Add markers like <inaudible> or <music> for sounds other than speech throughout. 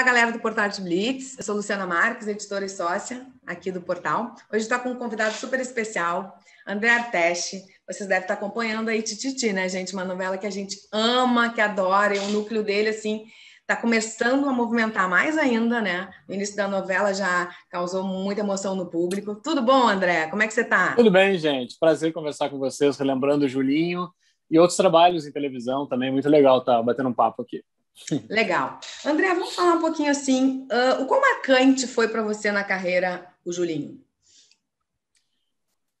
Olá, galera do Portal de Blitz. Eu sou Luciana Marques, editora e sócia aqui do portal. Hoje está com um convidado super especial, André Arteste. Vocês devem estar acompanhando aí Tititi, né, gente? Uma novela que a gente ama, que adora, e o núcleo dele, assim, está começando a movimentar mais ainda, né? O início da novela já causou muita emoção no público. Tudo bom, André? Como é que você está? Tudo bem, gente. Prazer conversar com vocês, relembrando o Julinho e outros trabalhos em televisão também. Muito legal estar tá batendo um papo aqui. Legal. André, vamos falar um pouquinho assim, uh, o quão marcante foi para você na carreira o Julinho?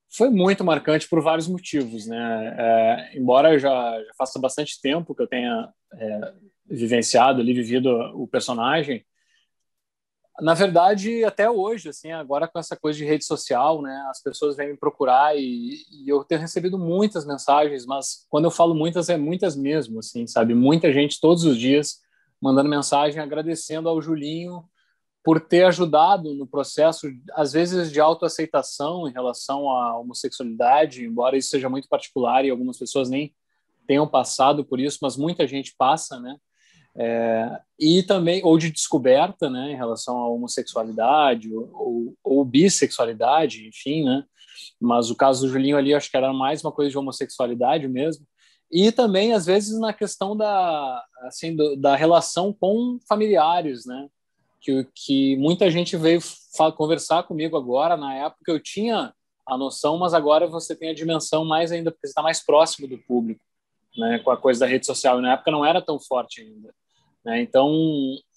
Foi muito marcante por vários motivos, né? É, embora já, já faça bastante tempo que eu tenha é, vivenciado ali, vivido o personagem, na verdade, até hoje, assim, agora com essa coisa de rede social, né, as pessoas vêm me procurar e, e, eu tenho recebido muitas mensagens, mas quando eu falo muitas, é muitas mesmo, assim, sabe? Muita gente todos os dias mandando mensagem agradecendo ao Julinho por ter ajudado no processo, às vezes, de autoaceitação em relação à homossexualidade, embora isso seja muito particular e algumas pessoas nem tenham passado por isso, mas muita gente passa, né? É, e também, ou de descoberta, né, em relação à homossexualidade ou, ou, ou, bissexualidade, enfim, né, mas o caso do Julinho ali, acho que era mais uma coisa de homossexualidade mesmo, e também, às vezes, na questão da, assim, do, da relação com familiares, né, que, que muita gente veio conversar comigo agora, na época eu tinha a noção, mas agora você tem a dimensão mais ainda, porque você está mais próximo do público, né, com a coisa da rede social, e na época não era tão forte ainda. Né? Então,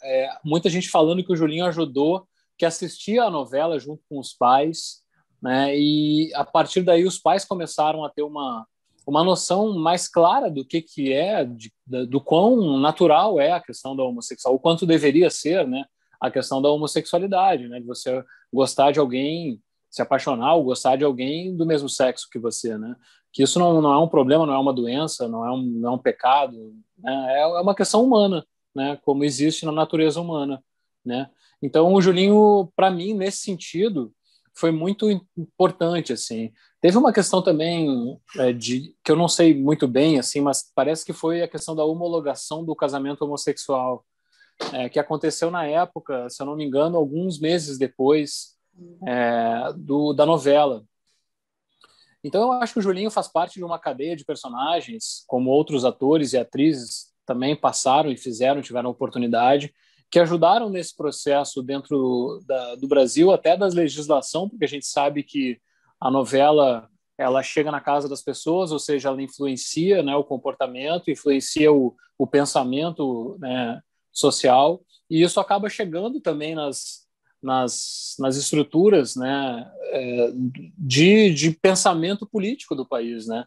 é, muita gente falando que o Julinho ajudou, que assistia a novela junto com os pais, né? e a partir daí os pais começaram a ter uma, uma noção mais clara do que, que é, de, do quão natural é a questão da homossexual, o quanto deveria ser né? a questão da homossexualidade, né? de você gostar de alguém se apaixonar ou gostar de alguém do mesmo sexo que você, né? Que isso não, não é um problema, não é uma doença, não é um, não é um pecado, né? é, é uma questão humana né, como existe na natureza humana, né? Então o Julinho, para mim, nesse sentido, foi muito importante, assim. Teve uma questão também é, de que eu não sei muito bem, assim, mas parece que foi a questão da homologação do casamento homossexual, é, que aconteceu na época, se eu não me engano, alguns meses depois uhum. é, do da novela. Então eu acho que o Julinho faz parte de uma cadeia de personagens, como outros atores e atrizes também passaram e fizeram, tiveram oportunidade, que ajudaram nesse processo dentro da, do Brasil, até das legislação, porque a gente sabe que a novela ela chega na casa das pessoas, ou seja, ela influencia né, o comportamento, influencia o, o pensamento né, social, e isso acaba chegando também nas, nas, nas estruturas né, é, de, de pensamento político do país. Né?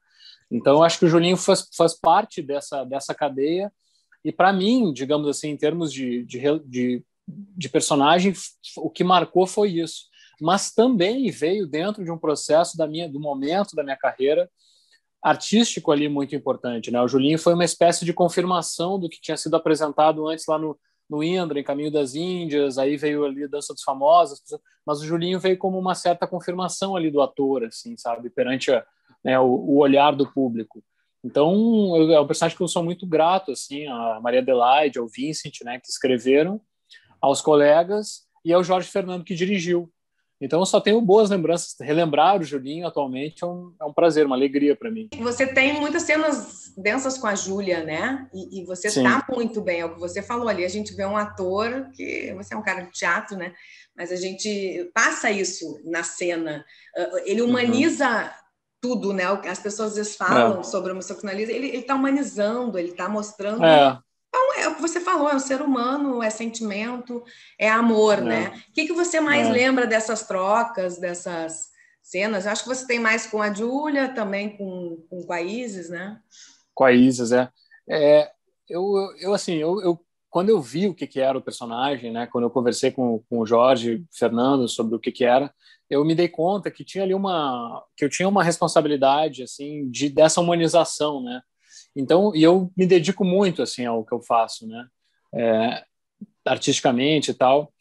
Então, acho que o Julinho faz, faz parte dessa, dessa cadeia. E para mim, digamos assim, em termos de, de, de, de personagem, o que marcou foi isso. Mas também veio dentro de um processo da minha, do momento da minha carreira artístico ali muito importante. Né? O Julinho foi uma espécie de confirmação do que tinha sido apresentado antes lá no, no Indra, em Caminho das Índias, aí veio ali Dança dos Famosos, mas o Julinho veio como uma certa confirmação ali do ator, assim, sabe, perante a, né, o, o, olhar do público. Então, eu, é um personagem que eu sou muito grato, assim, a Maria Adelaide, ao Vincent, né, que escreveram, aos colegas e ao Jorge Fernando, que dirigiu. Então, eu só tenho boas lembranças. Relembrar o Julinho atualmente é um, é um prazer, uma alegria para mim. Você tem muitas cenas densas com a Júlia, né? E, e você está muito bem, é o que você falou ali. A gente vê um ator, que você é um cara de teatro, né? Mas a gente passa isso na cena. Ah, ele uhum. humaniza. Uhum tudo, né? As pessoas às vezes é. falam é. sobre o homossexualismo, ele está humanizando, ele está mostrando. É. Então, é o que você falou, é um ser humano, é sentimento, é amor, é. né? O que, que você mais é. lembra dessas trocas, dessas cenas? Eu acho que você tem mais com a Júlia, também com, com a Isis, né? Com a Isis, é. é eu, eu, assim, eu, eu quando eu vi o que, que era o personagem, né? Quando eu conversei com, com o Jorge Fernando sobre o que, que era, eu me dei conta que tinha ali uma que eu tinha uma responsabilidade assim de dessa humanização, né? Então, e eu me dedico muito assim ao que eu faço, né? É, artisticamente e tal.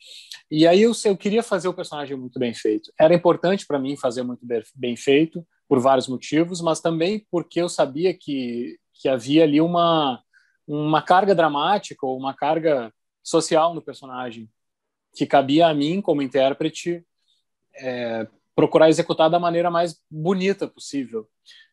E aí eu, eu queria fazer o personagem muito bem feito. Era importante para mim fazer muito bem feito por vários motivos, mas também porque eu sabia que que havia ali uma uma carga dramática ou uma carga social no personagem que cabia a mim como intérprete é, procurar executar da maneira mais bonita possível.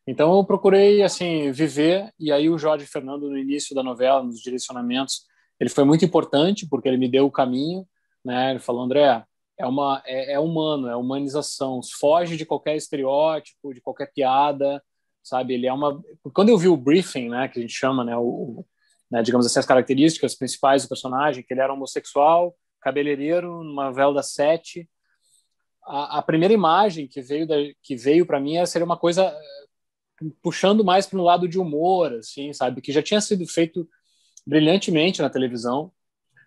Então eu procurei assim viver e aí o Jorge Fernando no início da novela, nos direcionamentos, ele foi muito importante porque ele me deu o caminho, né? Ele falou, André, é uma é, é humano, é humanização, foge de qualquer estereótipo, de qualquer piada, sabe? Ele é uma quando eu vi o briefing, né, que a gente chama, né, o né, digamos assim as características principais do personagem, que ele era homossexual, cabeleireiro, numa novela das sete, a, a, primeira imagem que veio da, que veio para mim era ser uma coisa eh, puxando mais para um lado de humor, assim, sabe, que já tinha sido feito brilhantemente na televisão,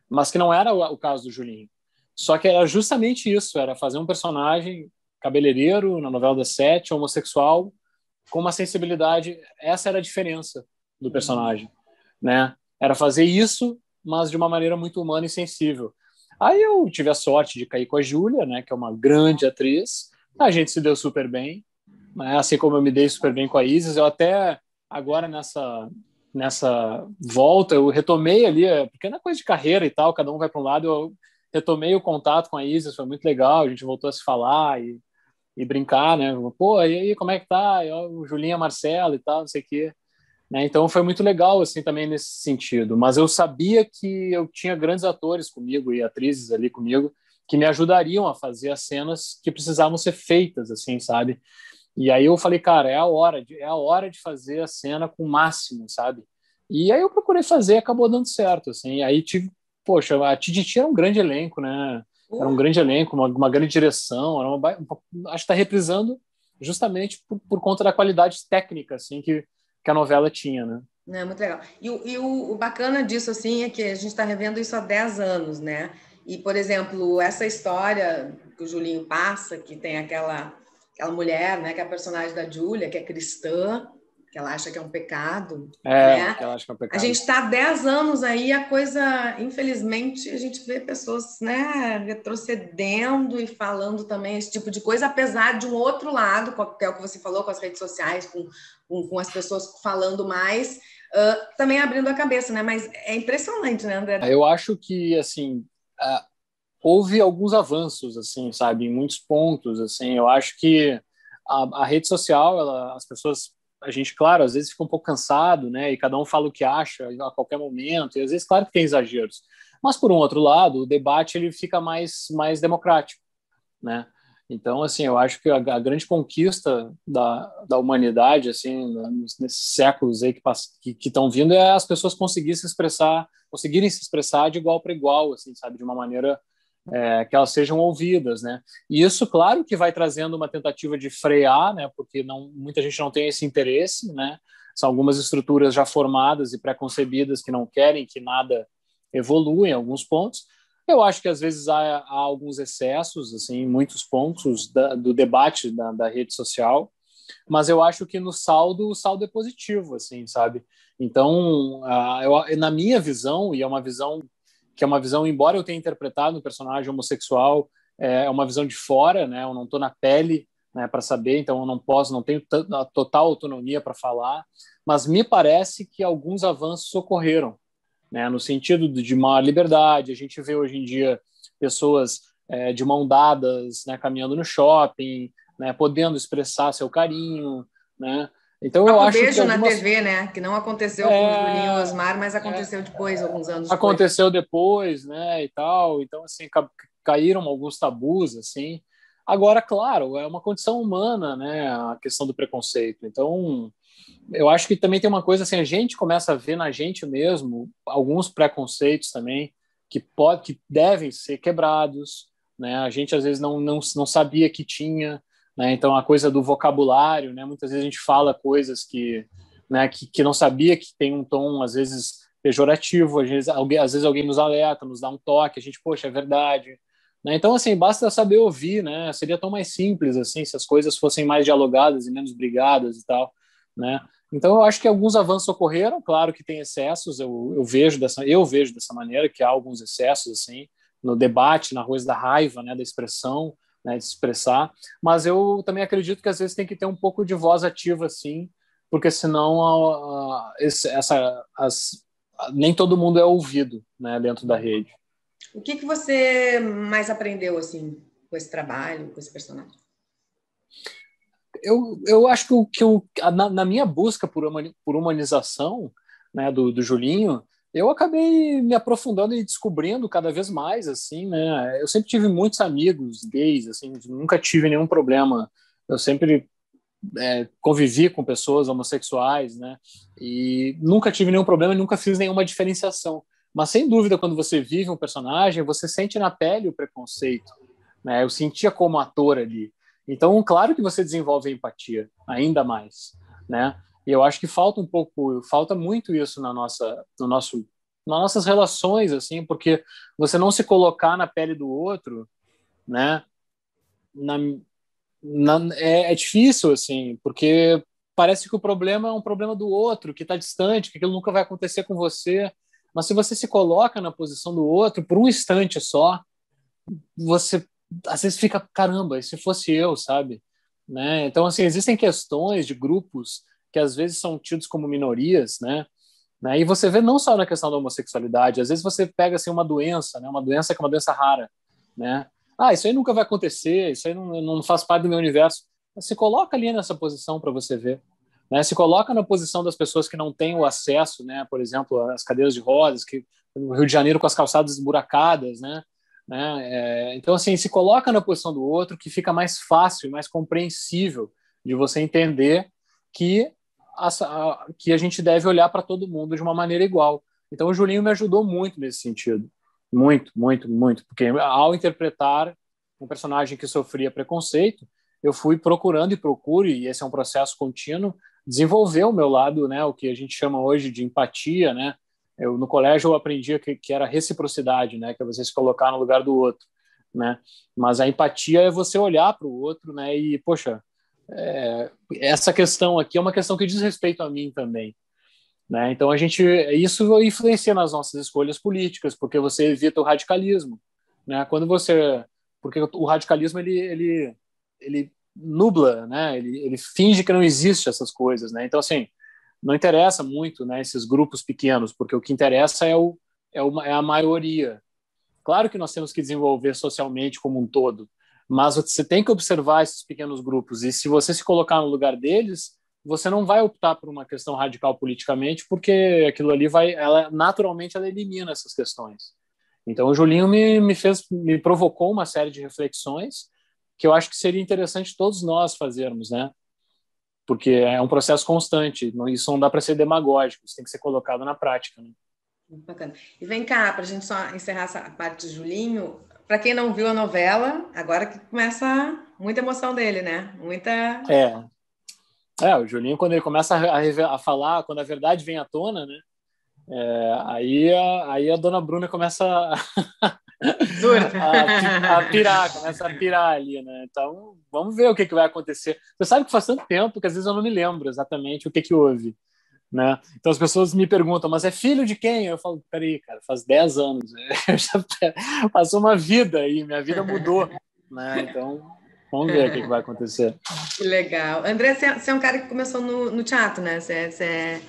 mas que não era o, o caso do Julinho. Só que era justamente isso, era fazer um personagem cabeleireiro na novela das sete, homossexual, com uma sensibilidade. Essa era a diferença do personagem, né? Era fazer isso, mas de uma maneira muito humana e sensível. Aí eu tive a sorte de cair com a Júlia, né, que é uma grande atriz. A gente se deu super bem, né, assim como eu me dei super bem com a Isis. Eu até agora nessa nessa volta eu retomei ali, porque na coisa de carreira e tal, cada um vai para um lado. Eu retomei o contato com a Isis, foi muito legal. A gente voltou a se falar e, e brincar, né? Pô, e aí, como é que tá? Eu, Julinha, Marcelo e tal, não sei o quê. Né? Então foi muito legal assim também nesse sentido. Mas eu sabia que eu tinha grandes atores comigo e atrizes ali comigo que me ajudariam a fazer as cenas que precisavam ser feitas, assim, sabe? E aí eu falei, cara, é a hora de, é a hora de fazer a cena com o máximo, sabe? E aí eu procurei fazer, acabou dando certo, assim. Aí tive, poxa, a Tiditi era um grande elenco, né? Era um uhum. grande elenco, uma, uma grande direção, era uma, acho que está reprisando justamente por, por, conta da qualidade técnica, assim, que que a novela tinha, né? É muito legal. E, e o, o, bacana disso, assim, é que a gente está revendo isso há 10 anos, né? E, por exemplo, essa história que o Julinho passa, que tem aquela, aquela mulher, né, que é a personagem da Júlia, que é cristã, que ela acha que é um pecado. É, né? que ela acha que é um pecado. A gente está 10 anos aí, a coisa, infelizmente, a gente vê pessoas né, retrocedendo e falando também esse tipo de coisa, apesar de um outro lado, que é o que você falou com as redes sociais, com, com, com as pessoas falando mais, uh, também abrindo a cabeça, né? Mas é impressionante, né, André? É, eu acho que, assim, uh, houve alguns avanços, assim, sabe, em muitos pontos, assim, eu acho que a, a rede social, ela, as pessoas a gente, claro, às vezes fica um pouco cansado, né? E cada um fala o que acha a qualquer momento. E às vezes, claro que tem exageros. Mas por um outro lado, o debate ele fica mais mais democrático, né? Então, assim, eu acho que a, a grande conquista da, da humanidade, assim, nos, nesses séculos aí que estão vindo, é as pessoas conseguirem se expressar, conseguirem se expressar de igual para igual, assim, sabe, de uma maneira é, que elas sejam ouvidas, né? E isso, claro, que vai trazendo uma tentativa de frear, né? Porque não, muita gente não tem esse interesse, né? São algumas estruturas já formadas e pré-concebidas que não querem que nada evolua em alguns pontos. Eu acho que às vezes há, há alguns excessos, assim, em muitos pontos da, do debate da, da rede social, mas eu acho que no saldo o saldo é positivo, assim, sabe? Então, ah, eu, na minha visão e é uma visão que é uma visão, embora eu tenha interpretado um personagem homossexual, é, é uma visão de fora, né? Eu não estou na pele né, para saber, então eu não posso, não tenho a total autonomia para falar. Mas me parece que alguns avanços ocorreram, né? No sentido de maior liberdade, a gente vê hoje em dia pessoas é, de mão dadas, né, caminhando no shopping, né, podendo expressar seu carinho, né? Então eu acho beijo que algumas... na TV, né? Que não aconteceu é... com o é, Julinho Osmar, mas é. aconteceu é... depois, alguns anos Aconteceu depois. depois, né? E tal. Então, assim, ca... caíram alguns tabus, assim. Agora, claro, é uma condição humana, né? A questão do preconceito. Então, eu acho que também tem uma coisa assim, a gente começa a ver na gente mesmo alguns preconceitos também que pode, que devem ser quebrados, né? A gente às vezes não, não, não sabia que tinha, né? Então, a coisa do vocabulário, né? muitas vezes a gente fala coisas que, né, que, que não sabia que tem um tom, às vezes, pejorativo, às vezes, alguém, às vezes alguém nos alerta, nos dá um toque, a gente, poxa, é verdade. Né? Então, assim, basta saber ouvir, né? Seria tão mais simples, assim, se as coisas fossem mais dialogadas e menos brigadas e tal, né? Então, eu acho que alguns avanços ocorreram, claro que tem excessos, eu, eu vejo dessa eu vejo dessa maneira que há alguns excessos assim no debate, na rua da raiva, né, da expressão, né, de expressar. Mas eu também acredito que às vezes tem que ter um pouco de voz ativa, assim, porque senão a, a, esse, essa, as, a, nem todo mundo é ouvido né, dentro da rede. O que, que você mais aprendeu assim com esse trabalho, com esse personagem? Eu, eu acho que, o que eu, na, na minha busca por, uma, por humanização né, do, do Julinho, eu acabei me aprofundando e descobrindo cada vez mais, assim, né? Eu sempre tive muitos amigos gays, assim, nunca tive nenhum problema. Eu sempre é, convivi com pessoas homossexuais, né? E nunca tive nenhum problema, e nunca fiz nenhuma diferenciação. Mas sem dúvida, quando você vive um personagem, você sente na pele o preconceito. Né? Eu sentia como ator ali. Então, claro que você desenvolve a empatia, ainda mais, né? E eu acho que falta um pouco, falta muito isso na nossa, no nosso, nas nossas relações, assim, porque você não se colocar na pele do outro, né? Na, na, é, é difícil, assim, porque parece que o problema é um problema do outro, que está distante, que aquilo nunca vai acontecer com você. Mas se você se coloca na posição do outro por um instante só, você às vezes fica, caramba, e se fosse eu, sabe? Né? Então, assim, existem questões de grupos que às vezes são tidos como minorias, né? né? E você vê não só na questão da homossexualidade, às vezes você pega assim uma doença, né? Uma doença que é uma doença rara, né? Ah, isso aí nunca vai acontecer, isso aí não, não faz parte do meu universo. Se coloca ali nessa posição para você ver, né? Se coloca na posição das pessoas que não têm o acesso, né? Por exemplo, as cadeiras de rodas, que no Rio de Janeiro com as calçadas esburacadas, né? né? É, então assim, se coloca na posição do outro, que fica mais fácil, mais compreensível de você entender que a, a, que a gente deve olhar para todo mundo de uma maneira igual. Então o Julinho me ajudou muito nesse sentido. Muito, muito, muito. Porque ao interpretar um personagem que sofria preconceito, eu fui procurando e procuro, e esse é um processo contínuo, desenvolver o meu lado, né, o que a gente chama hoje de empatia, né? Eu no colégio eu aprendia que, que era reciprocidade, né, que é você se colocar no lugar do outro, né? Mas a empatia é você olhar para o outro, né, e poxa, é, essa questão aqui é uma questão que diz respeito a mim também. Né? Então a gente isso influencia nas nossas escolhas políticas, porque você evita o radicalismo, né? Quando você porque o radicalismo ele ele ele nubla, né? Ele, ele finge que não existe essas coisas, né? Então assim não interessa muito, né? Esses grupos pequenos, porque o que interessa é o é, uma, é a maioria. Claro que nós temos que desenvolver socialmente como um todo, mas você tem que observar esses pequenos grupos e se você se colocar no lugar deles, você não vai optar por uma questão radical politicamente, porque aquilo ali vai, ela naturalmente ela elimina essas questões. Então o Julinho me, me fez, me provocou uma série de reflexões que eu acho que seria interessante todos nós fazermos, né? Porque é um processo constante, isso não dá para ser demagógico, isso tem que ser colocado na prática. Né? Bacana. E vem cá, para a gente só encerrar essa parte do Julinho, para quem não viu a novela, agora que começa muita emoção dele, né? Muita. É. É, o Julinho, quando ele começa a, a falar, quando a verdade vem à tona, né? É, aí, a, aí a dona Bruna começa a, <laughs> a, a, pirar, começa a pirar ali, né? Então, vamos ver o que, que vai acontecer. Você sabe que faz tanto tempo que às vezes eu não me lembro exatamente o que, que houve. Né? Então as pessoas me perguntam, mas é filho de quem? Eu falo, peraí, cara, faz 10 anos, <laughs> passou uma vida aí, minha vida mudou, né? Então vamos ver o que, vai acontecer. Que legal. André, é, você é um cara que começou no, no teatro, né? Você é, você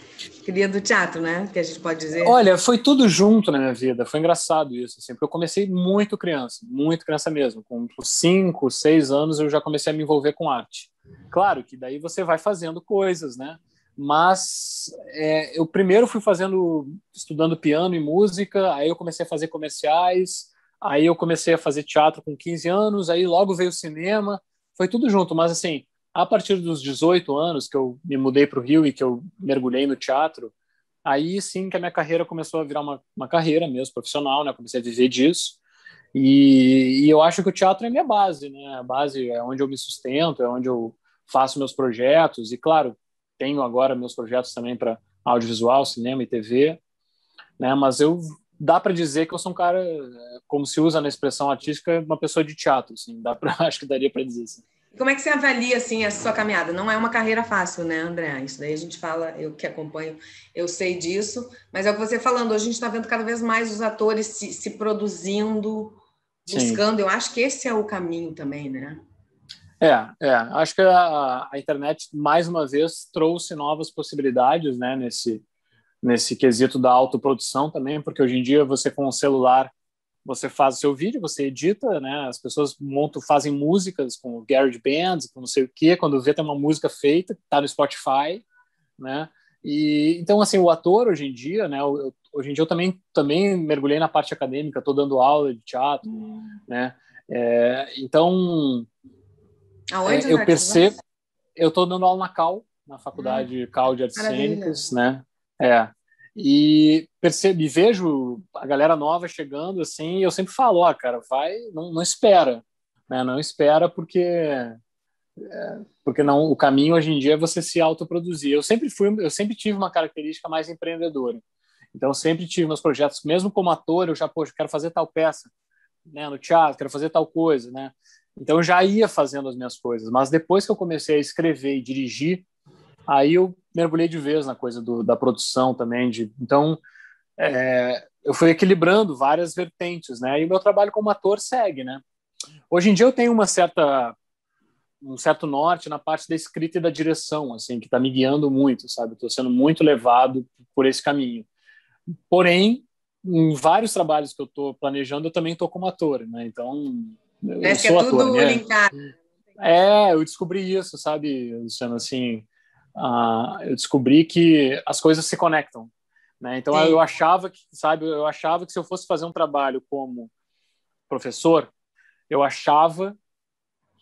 é do teatro, né? Que a gente pode dizer. Olha, foi tudo junto na minha vida, foi engraçado isso, assim, porque eu comecei muito criança, muito criança mesmo, com 5, 6 anos eu já comecei a me envolver com arte. Claro que daí você vai fazendo coisas, né? mas é, eu primeiro fui fazendo, estudando piano e música, aí eu comecei a fazer comerciais, aí eu comecei a fazer teatro com 15 anos, aí logo veio o cinema, foi tudo junto, mas assim, a partir dos 18 anos que eu me mudei para o Rio e que eu mergulhei no teatro, aí sim que a minha carreira começou a virar uma, uma carreira mesmo, profissional, né, comecei a viver disso, e, e eu acho que o teatro é minha base, né, a base é onde eu me sustento, é onde eu faço meus projetos, e claro, tenho agora meus projetos também para audiovisual, cinema e TV, né? Mas eu dá para dizer que eu sou um cara, como se usa na expressão artística, uma pessoa de teatro, assim, dá pra, <laughs> acho que daria para dizer assim. Como é que você avalia assim essa sua caminhada? Não é uma carreira fácil, né, André? Isso daí a gente fala, eu que acompanho, eu sei disso, mas é o que você falando, a gente está vendo cada vez mais os atores se, se produzindo, buscando. Sim. Eu acho que esse é o caminho também, né? É, é. Acho que a, a, internet, mais uma vez, trouxe novas possibilidades né, nesse, nesse quesito da autoprodução também, porque hoje em dia você com o celular você faz o seu vídeo, você edita, né? As pessoas montam, fazem músicas com garage bands, com não sei o quê, quando vê tem uma música feita, está no Spotify, né? E então assim, o ator hoje em dia, né, eu, hoje em dia eu também também mergulhei na parte acadêmica, estou dando aula de teatro, hum. né? É, então Aonde? É, eu percebo. Eu estou dando aula na Cal, na faculdade hum. Cal de Artes Cênicas, né? É. E percebo e vejo a galera nova chegando assim, e eu sempre falo, ó, oh, cara, vai, não, não espera, né? Não espera porque é, porque não o caminho hoje em dia é você se autoproduzir. Eu sempre fui, eu sempre tive uma característica mais empreendedora. Então sempre tive meus projetos, mesmo como ator, eu já, poxa, quero fazer tal peça, né, no teatro, quero fazer tal coisa, né? Então eu já ia fazendo as minhas coisas, mas depois que eu comecei a escrever e dirigir, aí eu mergulhei de vez na coisa do, da produção também. De, então é, eu fui equilibrando várias vertentes, né? E o meu trabalho como ator segue, né? Hoje em dia eu tenho uma certa um certo norte na parte da escrita e da direção, assim, que está me guiando muito, sabe? Estou sendo muito levado por esse caminho. Porém, em vários trabalhos que eu estou planejando, eu também estou como ator, né? Então, eu Parece que é ator, tudo né? linkado. É, eu descobri isso, sabe, Luciano? Assim, uh, eu descobri que as coisas se conectam. Né? Então Sim. eu achava que, sabe, eu achava que se eu fosse fazer um trabalho como professor, eu achava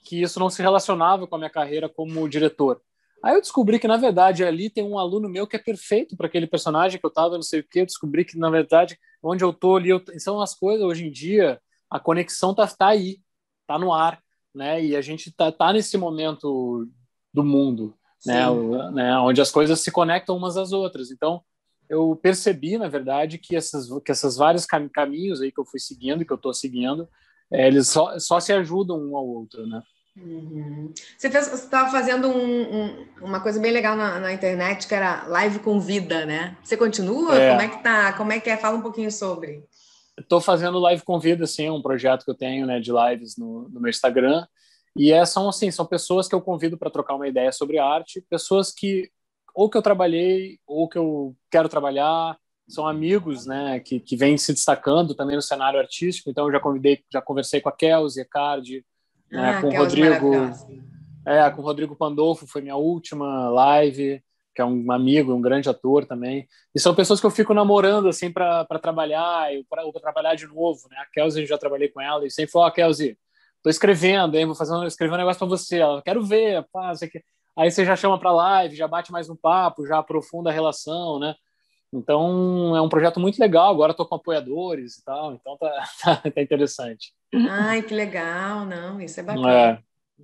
que isso não se relacionava com a minha carreira como diretor. Aí eu descobri que, na verdade, ali tem um aluno meu que é perfeito para aquele personagem que eu estava, não sei o quê. Eu descobri que, na verdade, onde eu estou ali, eu... são as coisas hoje em dia, a conexão está tá aí tá no ar, né? E a gente tá, tá nesse momento do mundo, né? O, né? Onde as coisas se conectam umas às outras. Então, eu percebi, na verdade, que essas, que essas vários cam caminhos aí que eu fui seguindo, que eu estou seguindo, é, eles só, só se ajudam um ao outro, né? Uhum. Você estava fazendo um, um, uma coisa bem legal na, na, internet que era live com vida, né? Você continua? É. Como é que tá? Como é que é? Fala um pouquinho sobre. Estou fazendo live com vida, assim, é um projeto que eu tenho, né, de lives no, no meu Instagram. E é, são assim, são pessoas que eu convido para trocar uma ideia sobre arte, pessoas que ou que eu trabalhei ou que eu quero trabalhar, são amigos, né, que, que vêm se destacando também no cenário artístico. Então eu já convidei, já conversei com a Kelsey, a Cardi, né, ah, com é Rodrigo, é, com o Rodrigo Pandolfo foi minha última live que é um amigo, um grande ator também. E são pessoas que eu fico namorando, assim, para trabalhar, ou para trabalhar de novo, né? A Kelsey, eu já trabalhei com ela, e sempre falou, ó, oh, Kelsey, tô escrevendo, hein? Vou fazer um, escrever um negócio para você. Ela, quero ver, pá, Aí você já chama para live, já bate mais um papo, já aprofunda a relação, né? Então é um projeto muito legal. Agora estou com apoiadores e tal, então tá, <laughs> tá, tá, interessante. Ai, que legal, não, isso é bacana. É.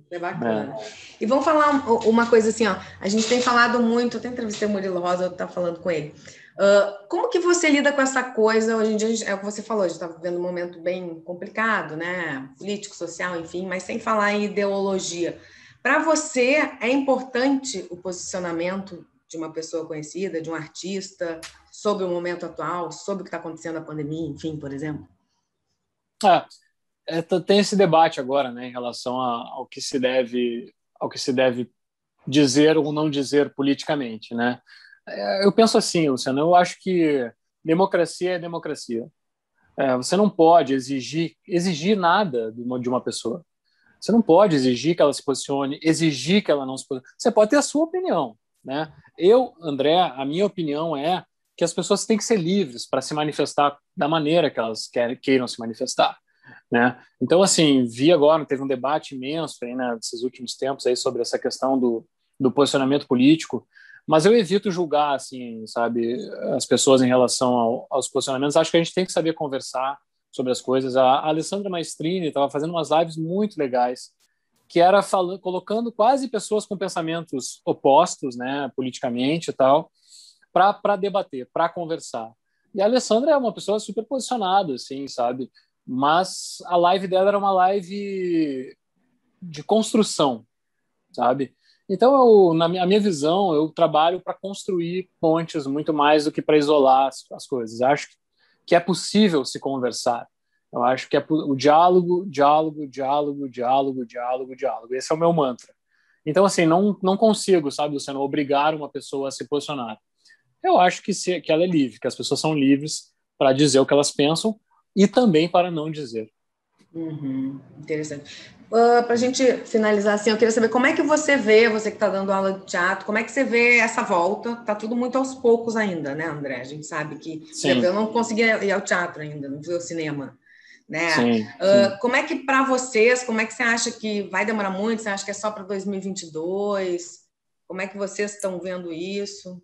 É bacana. É. E vamos falar uma coisa assim, ó. A gente tem falado muito, eu até entrevistei o Murilo Rosa, eu estava falando com ele. Uh, como que você lida com essa coisa? Hoje em dia, é o que você falou, a gente está vivendo um momento bem complicado, né? Político, social, enfim, mas sem falar em ideologia. Para você, é importante o posicionamento de uma pessoa conhecida, de um artista, sobre o momento atual, sobre o que está acontecendo na pandemia, enfim, por exemplo? Ah, é é, tem esse debate agora, né, em relação a, ao que se deve, ao que se deve dizer ou não dizer politicamente, né? É, eu penso assim, Luciano. Eu acho que democracia é democracia. É, você não pode exigir exigir nada de uma, de uma pessoa. Você não pode exigir que ela se posicione, exigir que ela não se posicione. Você pode ter a sua opinião, né? Eu, André, a minha opinião é que as pessoas têm que ser livres para se manifestar da maneira que elas queiram se manifestar. Né? Então, assim, vi agora, teve um debate imenso aí, né, nesses últimos tempos aí sobre essa questão do, do posicionamento político, mas eu evito julgar, assim, sabe, as pessoas em relação ao, aos posicionamentos. Acho que a gente tem que saber conversar sobre as coisas. A, a Alessandra Maestrini estava fazendo umas lives muito legais, que era falando, colocando quase pessoas com pensamentos opostos, né, politicamente e tal, para debater, para conversar. E a Alessandra é uma pessoa super posicionada, assim, sabe? Mas a live dela era uma live de construção, sabe? Então, eu, na minha, minha visão, eu trabalho para construir pontes muito mais do que para isolar as, as, coisas. Acho que é possível se conversar. Eu acho que é o diálogo, diálogo, diálogo, diálogo, diálogo, diálogo. Esse é o meu mantra. Então, assim, não, não consigo, sabe, Luciano, obrigar uma pessoa a se posicionar. Eu acho que, se, que ela é livre, que as pessoas são livres para dizer o que elas pensam, e também para não dizer. Uhum, interessante. Uh, ah, para a gente finalizar, assim, eu queria saber como é que você vê, você que está dando aula de teatro, como é que você vê essa volta? está tudo muito aos poucos ainda, né, André? A gente sabe que exemplo, eu não consegui ir ao teatro ainda, não fui ao cinema. Né? Sim, ah, sim. Uh, como é que para vocês, como é que você acha que vai demorar muito? Você acha que é só para 2022? Como é que vocês estão vendo isso?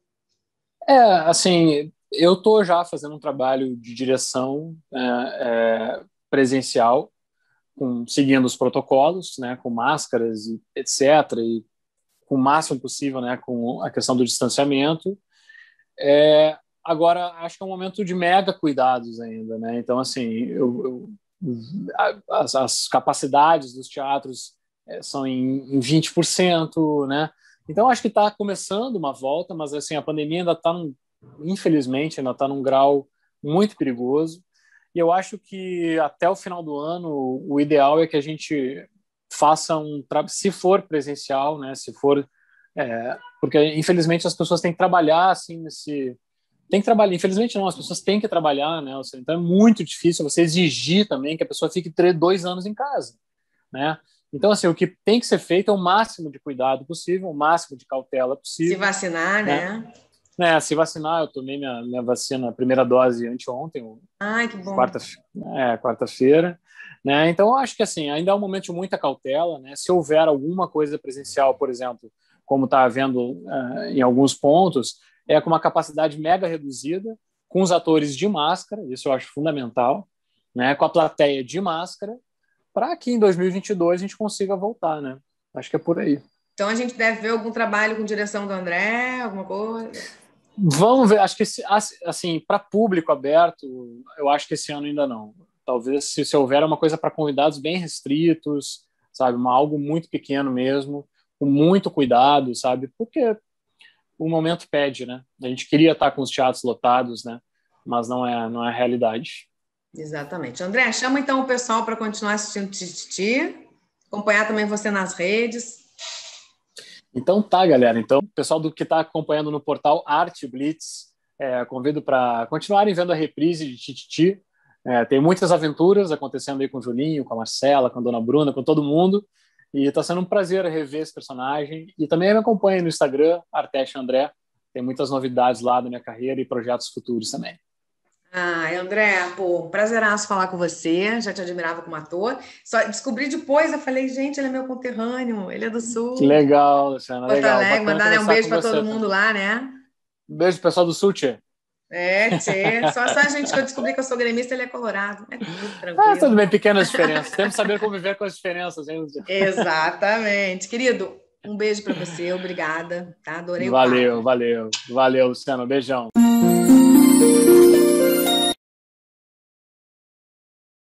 É, assim, eu estou já fazendo um trabalho de direção é, é, presencial, com, seguindo os protocolos, né, com máscaras e etc., e com o máximo possível né, com a questão do distanciamento. É, agora, acho que é um momento de mega cuidados ainda. Né? Então, assim, eu, eu, as, as, capacidades dos teatros é, são em, em 20%, né? Então, acho que está começando uma volta, mas assim, a pandemia ainda está num infelizmente, ainda está num grau muito perigoso. E eu acho que até o final do ano, o ideal é que a gente faça um. Se for presencial, né, se for. É, porque, infelizmente, as pessoas têm que trabalhar assim nesse. Tem que trabalhar, infelizmente não, as pessoas têm que trabalhar, né? Então é muito difícil você exigir também que a pessoa fique três, dois anos em casa, né? Então, assim, o que tem que ser feito é o máximo de cuidado possível, o máximo de cautela possível. Se vacinar, né? né? né, se vacinar, eu tomei minha, minha vacina, primeira dose anteontem. Ai, que bom. Quarta, é, quarta-feira. Né? Então, acho que assim, ainda é um momento de muita cautela. Né? Se houver alguma coisa presencial, por exemplo, como está havendo uh, em alguns pontos, é com uma capacidade mega reduzida, com os atores de máscara, isso eu acho fundamental, né? com a plateia de máscara, para que em 2022 a gente consiga voltar. Né? Acho que é por aí. Então a gente deve ver algum trabalho com direção do André, alguma coisa? Vamos ver, acho que esse, assim, para público aberto, eu acho que esse ano ainda não. Talvez se, se houver uma coisa para convidados bem restritos, sabe, uma, algo muito pequeno mesmo, com muito cuidado, sabe, porque o momento pede, né? A gente queria estar com os teatros lotados, né? Mas não é, não é a realidade. Exatamente. André, chama então o pessoal para continuar assistindo Tititi, acompanhar também você nas redes. Então tá, galera. Então, pessoal do que está acompanhando no portal Arte Blitz, é, convido para continuarem vendo a reprise de Tititi. É, tem muitas aventuras acontecendo aí com o Julinho, com a Marcela, com a Dona Bruna, com todo mundo. E está sendo um prazer rever esse personagem. E também me acompanhe no Instagram, Arteste André. Tem muitas novidades lá da minha carreira e projetos futuros também. Ah, André, pô, prazeraço falar com você, já te admirava como ator. Só descobri depois, eu falei, gente, ele é meu conterrâneo, ele é do Sul. Que legal, Luciana, Porto legal. Alegre, mandar um beijo para todo mundo lá, né? Beijo, pessoal do Sul, tchê. É, tchê. Só essa gente que eu descobri que eu sou gremista, ele é colorado. É tudo <laughs> é, tranquilo. Ah, tudo bem, pequenas diferenças. Temos que saber conviver com as diferenças, hein, Exatamente. Querido, um beijo para você, obrigada, tá? Adorei valeu, o papo. Valeu, valeu, valeu, Luciano, beijão.